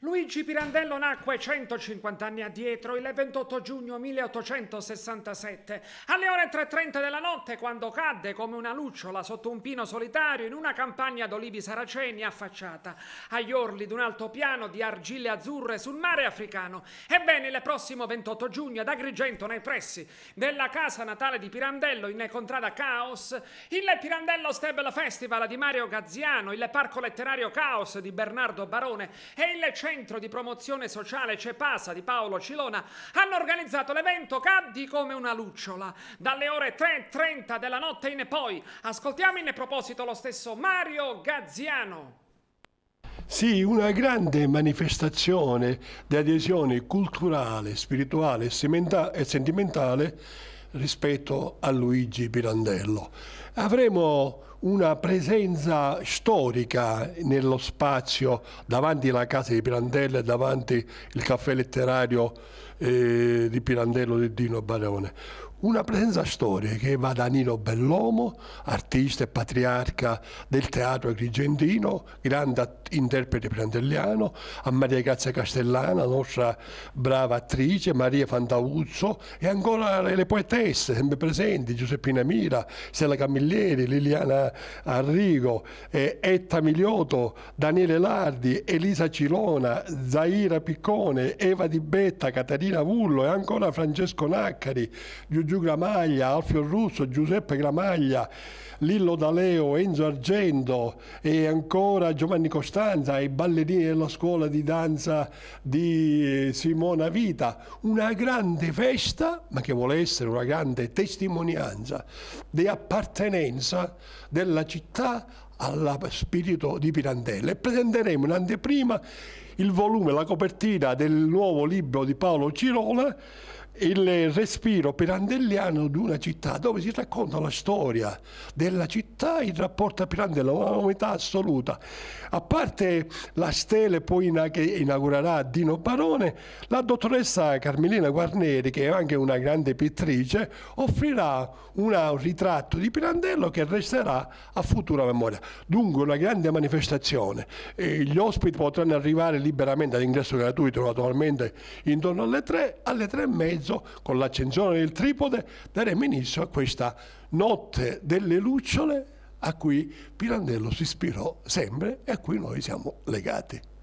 Luigi Pirandello nacque 150 anni addietro, il 28 giugno 1867, alle ore 3.30 della notte, quando cadde come una lucciola sotto un pino solitario in una campagna d'olivi saraceni affacciata agli orli di un altopiano di argille azzurre sul mare africano. Ebbene, il prossimo 28 giugno ad Agrigento, nei pressi della casa natale di Pirandello, in contrada Caos, il Pirandello Stable Festival di Mario Gazziano, il parco letterario Caos di Bernardo Barone e il Centro di Promozione Sociale Cepasa di Paolo Cilona hanno organizzato l'evento Caddi come una lucciola. Dalle ore 3.30 della notte in poi ascoltiamo in proposito lo stesso Mario Gazziano. Sì, una grande manifestazione di adesione culturale, spirituale e sentimentale rispetto a Luigi Pirandello. Avremo una presenza storica nello spazio davanti alla casa di Pirandello e davanti al caffè letterario eh, di Pirandello di Dino Barone una presenza storica che va da Nino Bellomo, artista e patriarca del teatro agrigentino, grande interprete prandelliano, a Maria Grazia Castellana, nostra brava attrice, Maria Fantauzzo e ancora le poetesse sempre presenti, Giuseppina Mira, Stella Camilleri, Liliana Arrigo, Etta Miglioto, Daniele Lardi, Elisa Cilona, Zaira Piccone, Eva Di Betta, Caterina Vullo e ancora Francesco Naccari, Giuseppina Giugiu Gramaglia, Alfio Russo, Giuseppe Gramaglia, Lillo D'Aleo, Enzo Argento e ancora Giovanni Costanza i ballerini della scuola di danza di Simona Vita. Una grande festa, ma che vuole essere una grande testimonianza di appartenenza della città allo spirito di Pirandello e presenteremo in anteprima il volume, la copertina del nuovo libro di Paolo Cirola il respiro pirandelliano di una città dove si racconta la storia della città in rapporto a Pirandello, una novità assoluta. A parte la stele poi che inaugurerà Dino Barone, la dottoressa Carmelina Guarneri, che è anche una grande pittrice, offrirà un ritratto di Pirandello che resterà a futura memoria. Dunque una grande manifestazione. E gli ospiti potranno arrivare liberamente all'ingresso gratuito naturalmente intorno alle tre, alle tre e mezza mezzo con l'accensione del tripode daremo inizio a questa notte delle lucciole a cui Pirandello si ispirò sempre e a cui noi siamo legati.